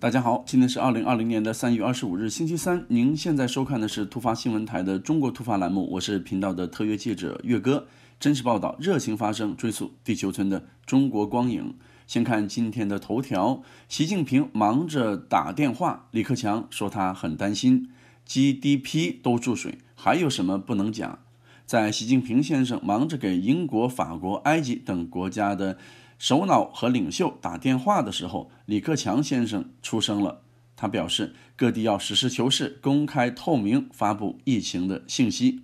大家好，今天是二零二零年的三月二十五日，星期三。您现在收看的是突发新闻台的中国突发栏目，我是频道的特约记者岳哥。真实报道，热情发声，追溯地球村的中国光影。先看今天的头条：习近平忙着打电话，李克强说他很担心 GDP 都注水，还有什么不能讲？在习近平先生忙着给英国、法国、埃及等国家的。首脑和领袖打电话的时候，李克强先生出声了。他表示，各地要实事求是、公开透明发布疫情的信息。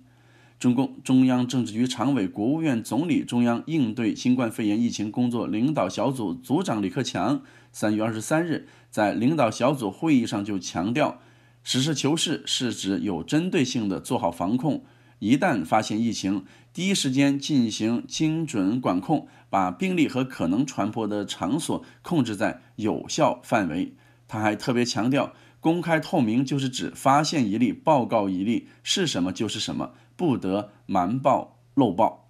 中共中央政治局常委、国务院总理、中央应对新冠肺炎疫情工作领导小组组长李克强，三月二十三日在领导小组会议上就强调，实事求是是指有针对性地做好防控。一旦发现疫情，第一时间进行精准管控，把病例和可能传播的场所控制在有效范围。他还特别强调，公开透明就是指发现一例报告一例，是什么就是什么，不得瞒报漏报。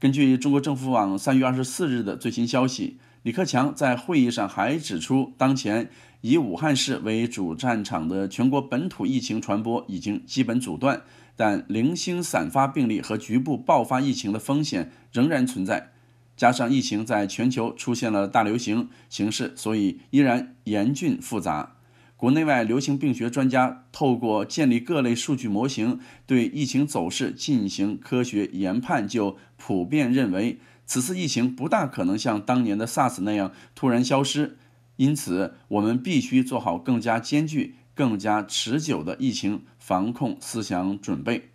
根据中国政府网三月二十四日的最新消息，李克强在会议上还指出，当前以武汉市为主战场的全国本土疫情传播已经基本阻断。但零星散发病例和局部爆发疫情的风险仍然存在，加上疫情在全球出现了大流行形势，所以依然严峻复杂。国内外流行病学专家透过建立各类数据模型，对疫情走势进行科学研判，就普遍认为此次疫情不大可能像当年的 SARS 那样突然消失。因此，我们必须做好更加艰巨。更加持久的疫情防控思想准备。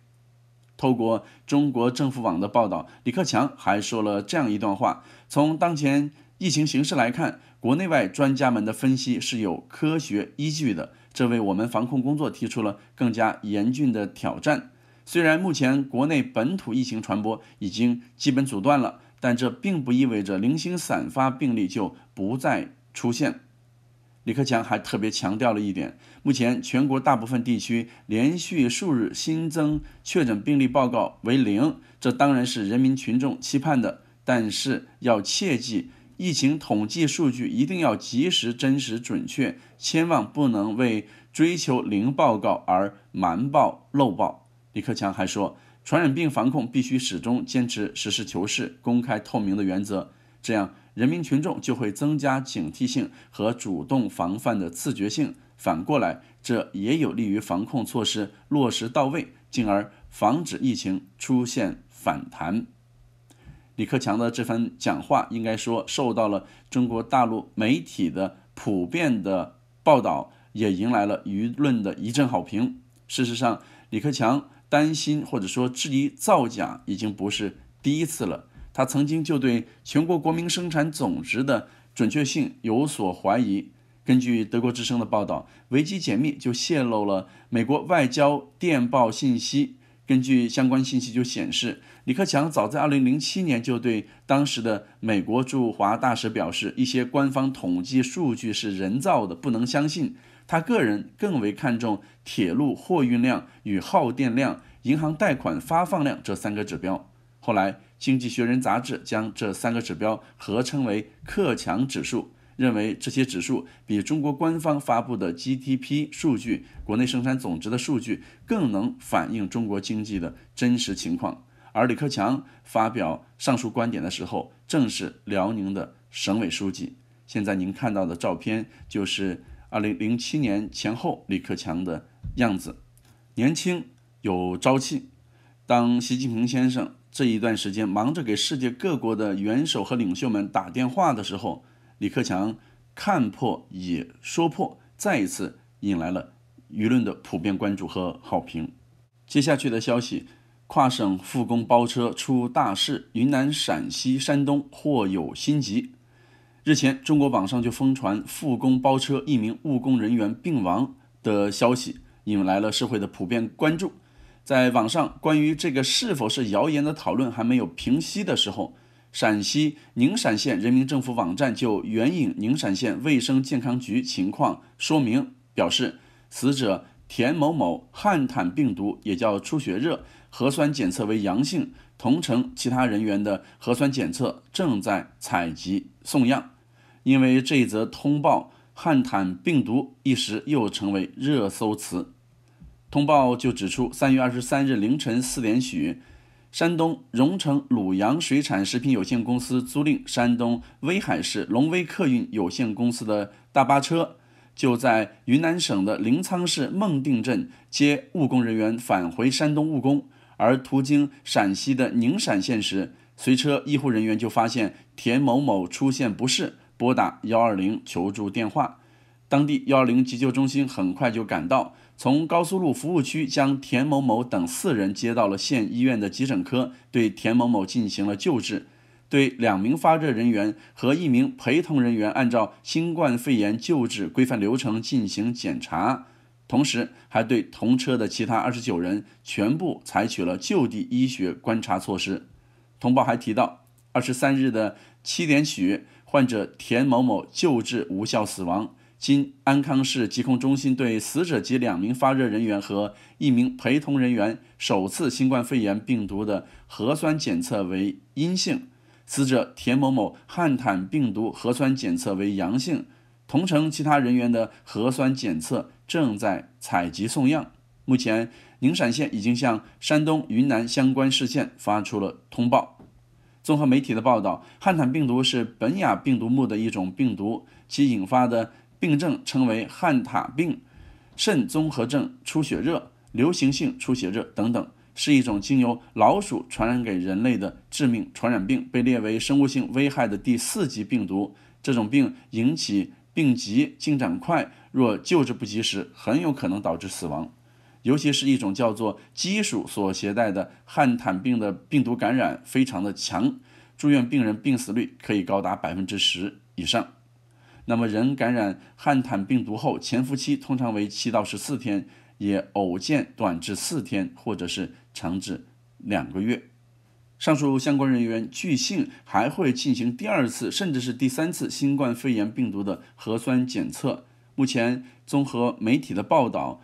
透过中国政府网的报道，李克强还说了这样一段话：从当前疫情形势来看，国内外专家们的分析是有科学依据的，这为我们防控工作提出了更加严峻的挑战。虽然目前国内本土疫情传播已经基本阻断了，但这并不意味着零星散发病例就不再出现。李克强还特别强调了一点：目前全国大部分地区连续数日新增确诊病例报告为零，这当然是人民群众期盼的。但是要切记，疫情统计数据一定要及时、真实、准确，千万不能为追求零报告而瞒报、漏报。李克强还说，传染病防控必须始终坚持实事求是、公开透明的原则，这样。人民群众就会增加警惕性和主动防范的自觉性，反过来，这也有利于防控措施落实到位，进而防止疫情出现反弹。李克强的这番讲话，应该说受到了中国大陆媒体的普遍的报道，也迎来了舆论的一阵好评。事实上，李克强担心或者说质疑造假，已经不是第一次了。他曾经就对全国国民生产总值的准确性有所怀疑。根据德国之声的报道，维基解密就泄露了美国外交电报信息。根据相关信息就显示，李克强早在2007年就对当时的美国驻华大使表示，一些官方统计数据是人造的，不能相信。他个人更为看重铁路货运量与耗电量、银行贷款发放量这三个指标。后来。经济学人杂志将这三个指标合称为“克强指数”，认为这些指数比中国官方发布的 GDP 数据（国内生产总值的数据）更能反映中国经济的真实情况。而李克强发表上述观点的时候，正是辽宁的省委书记。现在您看到的照片就是2007年前后李克强的样子，年轻有朝气。当习近平先生。这一段时间忙着给世界各国的元首和领袖们打电话的时候，李克强看破也说破，再一次引来了舆论的普遍关注和好评。接下去的消息，跨省复工包车出大事，云南、陕西、山东或有新急。日前，中国网上就疯传复工包车一名务工人员病亡的消息，引来了社会的普遍关注。在网上关于这个是否是谣言的讨论还没有平息的时候，陕西宁陕县人民政府网站就援引宁陕县卫生健康局情况说明，表示死者田某某汉坦病毒也叫出血热，核酸检测为阳性，同城其他人员的核酸检测正在采集送样。因为这一则通报，汉坦病毒一时又成为热搜词。通报就指出，三月二十三日凌晨四点许，山东荣成鲁阳水产食品有限公司租赁山东威海市龙威客运有限公司的大巴车，就在云南省的临沧市孟定镇接务工人员返回山东务工，而途经陕西的宁陕县时，随车医护人员就发现田某某出现不适，拨打幺二零求助电话。当地幺二零急救中心很快就赶到，从高速路服务区将田某某等四人接到了县医院的急诊科，对田某某进行了救治，对两名发热人员和一名陪同人员按照新冠肺炎救治规范流程进行检查，同时还对同车的其他二十九人全部采取了就地医学观察措施。通报还提到，二十三日的七点许，患者田某某救治无效死亡。今安康市疾控中心对死者及两名发热人员和一名陪同人员首次新冠肺炎病毒的核酸检测为阴性，死者田某某汉坦病毒核酸检测为阳性，同城其他人员的核酸检测正在采集送样。目前宁陕县已经向山东、云南相关市县发出了通报。综合媒体的报道，汉坦病毒是苯雅病毒目的一种病毒，其引发的。病症称为汉塔病、肾综合症出血热、流行性出血热等等，是一种经由老鼠传染给人类的致命传染病，被列为生物性危害的第四级病毒。这种病引起病急进展快，若救治不及时，很有可能导致死亡。尤其是一种叫做鸡鼠所携带的汉坦病的病毒感染，非常的强，住院病人病死率可以高达百分之十以上。那么，人感染汉坦病毒后，潜伏期通常为七到十四天，也偶见短至四天或者是长至两个月。上述相关人员据信还会进行第二次甚至是第三次新冠肺炎病毒的核酸检测。目前，综合媒体的报道，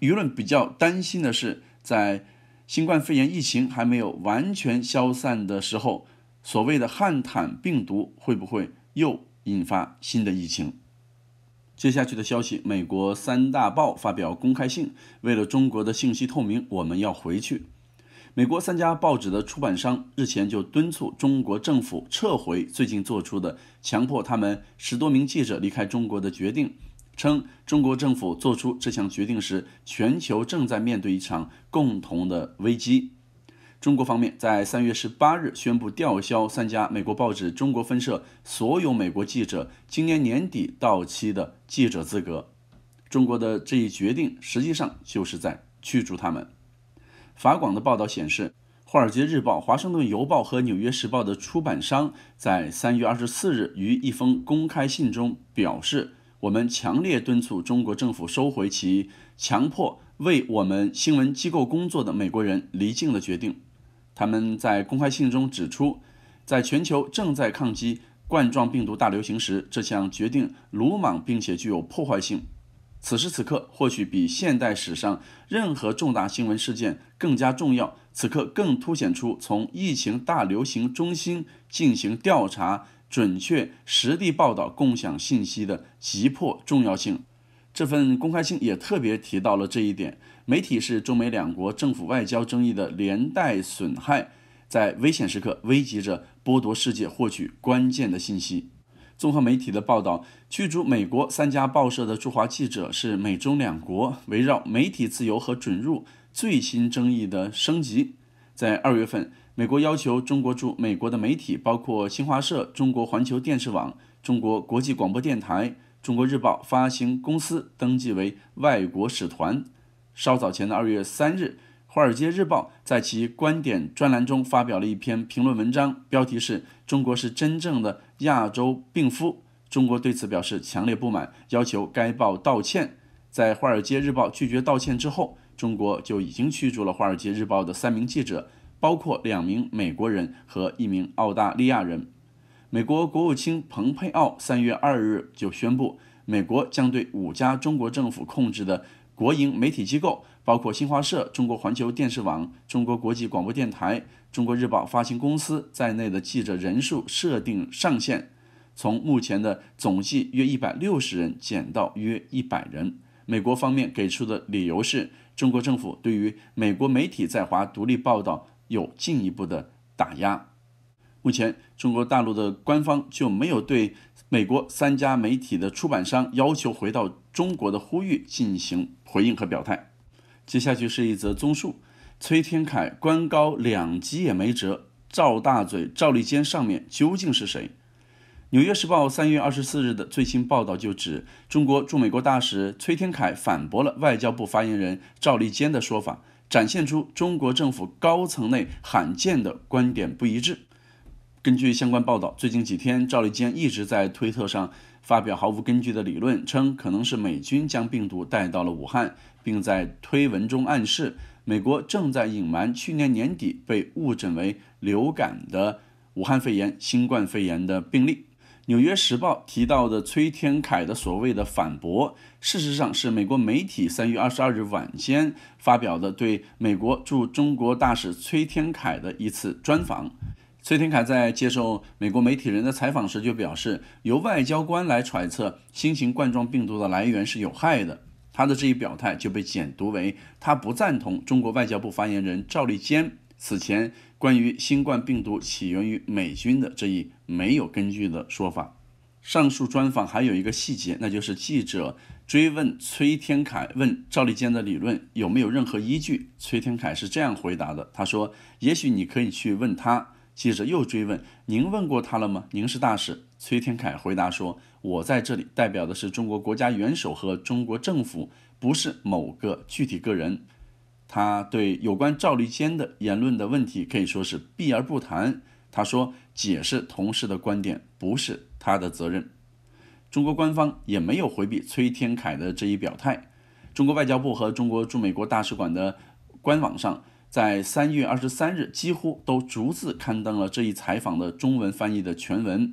舆论比较担心的是，在新冠肺炎疫情还没有完全消散的时候，所谓的汉坦病毒会不会又？引发新的疫情。接下去的消息，美国三大报发表公开信，为了中国的信息透明，我们要回去。美国三家报纸的出版商日前就敦促中国政府撤回最近做出的强迫他们十多名记者离开中国的决定，称中国政府做出这项决定时，全球正在面对一场共同的危机。中国方面在三月十八日宣布吊销三家美国报纸中国分社所有美国记者今年年底到期的记者资格。中国的这一决定实际上就是在驱逐他们。法广的报道显示，《华尔街日报》、《华盛顿邮报》和《纽约时报》的出版商在三月二十四日于一封公开信中表示：“我们强烈敦促中国政府收回其强迫为我们新闻机构工作的美国人离境的决定。”他们在公开信中指出，在全球正在抗击冠状病毒大流行时，这项决定鲁莽并且具有破坏性。此时此刻，或许比现代史上任何重大新闻事件更加重要。此刻更凸显出从疫情大流行中心进行调查、准确实地报道、共享信息的急迫重要性。这份公开信也特别提到了这一点：媒体是中美两国政府外交争议的连带损害，在危险时刻危及着剥夺世界获取关键的信息。综合媒体的报道，驱逐美国三家报社的驻华记者是美中两国围绕媒体自由和准入最新争议的升级。在二月份，美国要求中国驻美国的媒体，包括新华社、中国环球电视网、中国国际广播电台。中国日报发行公司登记为外国使团。稍早前的二月三日，华尔街日报在其观点专栏中发表了一篇评论文章，标题是“中国是真正的亚洲病夫”。中国对此表示强烈不满，要求该报道歉。在华尔街日报拒绝道歉之后，中国就已经驱逐了华尔街日报的三名记者，包括两名美国人和一名澳大利亚人。美国国务卿蓬佩奥三月二日就宣布，美国将对五家中国政府控制的国营媒体机构，包括新华社、中国环球电视网、中国国际广播电台、中国日报发行公司在内的记者人数设定上限，从目前的总计约一百六十人减到约一百人。美国方面给出的理由是，中国政府对于美国媒体在华独立报道有进一步的打压。目前，中国大陆的官方就没有对美国三家媒体的出版商要求回到中国的呼吁进行回应和表态。接下去是一则综述：崔天凯官高两级也没辙，赵大嘴、赵立坚上面究竟是谁？《纽约时报》三月二十四日的最新报道就指，中国驻美国大使崔天凯反驳了外交部发言人赵立坚的说法，展现出中国政府高层内罕见的观点不一致。根据相关报道，最近几天，赵立坚一直在推特上发表毫无根据的理论，称可能是美军将病毒带到了武汉，并在推文中暗示美国正在隐瞒去年年底被误诊为流感的武汉肺炎、新冠肺炎的病例。《纽约时报》提到的崔天凯的所谓的反驳，事实上是美国媒体三月二十二日晚间发表的对美国驻中国大使崔天凯的一次专访。崔天凯在接受美国媒体人的采访时就表示，由外交官来揣测新型冠状病毒的来源是有害的。他的这一表态就被解读为他不赞同中国外交部发言人赵立坚此前关于新冠病毒起源于美军的这一没有根据的说法。上述专访还有一个细节，那就是记者追问崔天凯问赵立坚的理论有没有任何依据，崔天凯是这样回答的：“他说，也许你可以去问他。”记者又追问：“您问过他了吗？”“您是大使。”崔天凯回答说：“我在这里代表的是中国国家元首和中国政府，不是某个具体个人。”他对有关赵立坚的言论的问题可以说是避而不谈。他说：“解释同事的观点不是他的责任。”中国官方也没有回避崔天凯的这一表态。中国外交部和中国驻美国大使馆的官网上。在三月二十三日，几乎都逐字刊登了这一采访的中文翻译的全文。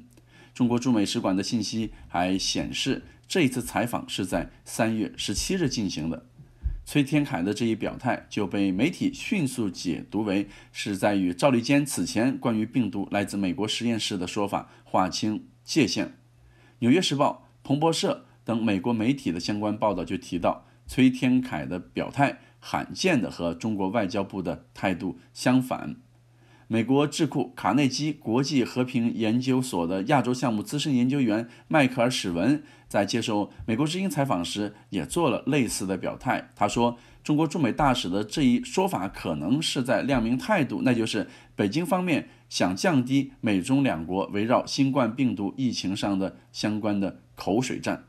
中国驻美使馆的信息还显示，这一次采访是在三月十七日进行的。崔天凯的这一表态就被媒体迅速解读为是在与赵立坚此前关于病毒来自美国实验室的说法划清界限。《纽约时报》、彭博社等美国媒体的相关报道就提到崔天凯的表态。罕见的和中国外交部的态度相反，美国智库卡内基国际和平研究所的亚洲项目资深研究员迈克尔史文在接受美国之音采访时也做了类似的表态。他说，中国驻美大使的这一说法可能是在亮明态度，那就是北京方面想降低美中两国围绕新冠病毒疫情上的相关的口水战。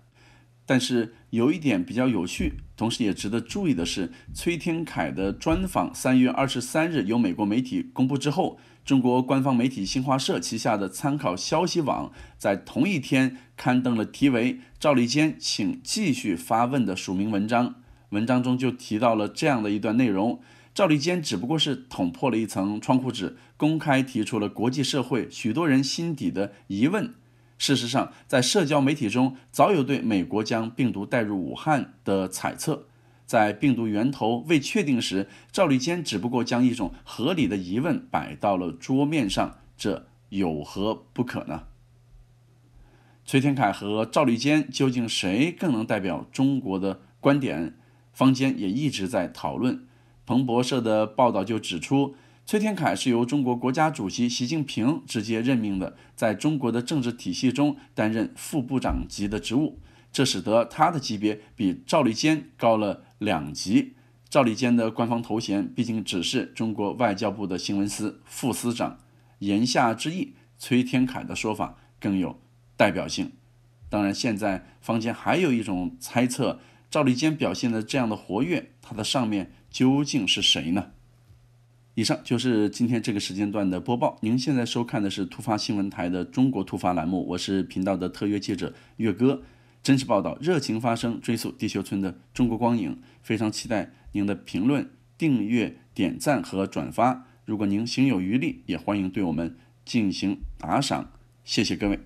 但是有一点比较有趣，同时也值得注意的是，崔天凯的专访三月二十三日由美国媒体公布之后，中国官方媒体新华社旗下的参考消息网在同一天刊登了题为“赵立坚，请继续发问”的署名文章。文章中就提到了这样的一段内容：赵立坚只不过是捅破了一层窗户纸，公开提出了国际社会许多人心底的疑问。事实上，在社交媒体中早有对美国将病毒带入武汉的猜测。在病毒源头未确定时，赵立坚只不过将一种合理的疑问摆到了桌面上，这有何不可呢？崔天凯和赵立坚究竟谁更能代表中国的观点？坊间也一直在讨论。彭博社的报道就指出。崔天凯是由中国国家主席习近平直接任命的，在中国的政治体系中担任副部长级的职务，这使得他的级别比赵立坚高了两级。赵立坚的官方头衔毕竟只是中国外交部的新闻司副司长，言下之意，崔天凯的说法更有代表性。当然，现在坊间还有一种猜测：赵立坚表现的这样的活跃，他的上面究竟是谁呢？以上就是今天这个时间段的播报。您现在收看的是突发新闻台的中国突发栏目，我是频道的特约记者岳哥，真实报道，热情发声，追溯地球村的中国光影。非常期待您的评论、订阅、点赞和转发。如果您行有余力，也欢迎对我们进行打赏。谢谢各位。